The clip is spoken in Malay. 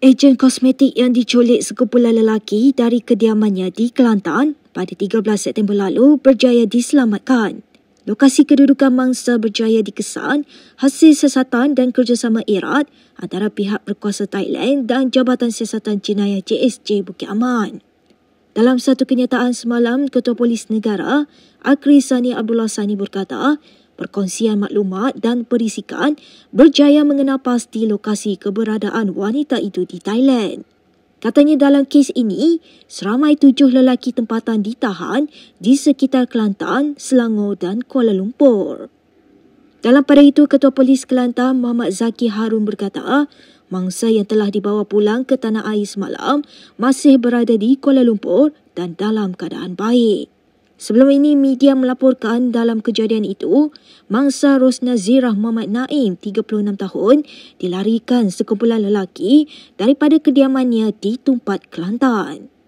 Ejen kosmetik yang diculik sekumpulan lelaki dari kediamannya di Kelantan pada 13 September lalu berjaya diselamatkan. Lokasi kedudukan mangsa berjaya dikesan hasil siasatan dan kerjasama erat antara pihak berkuasa Thailand dan Jabatan Siasatan Jenayah JSJ Bukit Aman. Dalam satu kenyataan semalam, Ketua Polis Negara Akri Sani Abdullah Sani berkata, perkongsian maklumat dan perisikan berjaya mengenal pasti lokasi keberadaan wanita itu di Thailand. Katanya dalam kes ini, seramai tujuh lelaki tempatan ditahan di sekitar Kelantan, Selangor dan Kuala Lumpur. Dalam pada itu, Ketua Polis Kelantan Muhammad Zaki Harun berkata, mangsa yang telah dibawa pulang ke tanah air semalam masih berada di Kuala Lumpur dan dalam keadaan baik. Sebelum ini, media melaporkan dalam kejadian itu, mangsa Rosna Zirah Muhammad Naim, 36 tahun, dilarikan sekumpulan lelaki daripada kediamannya di Tumpat, Kelantan.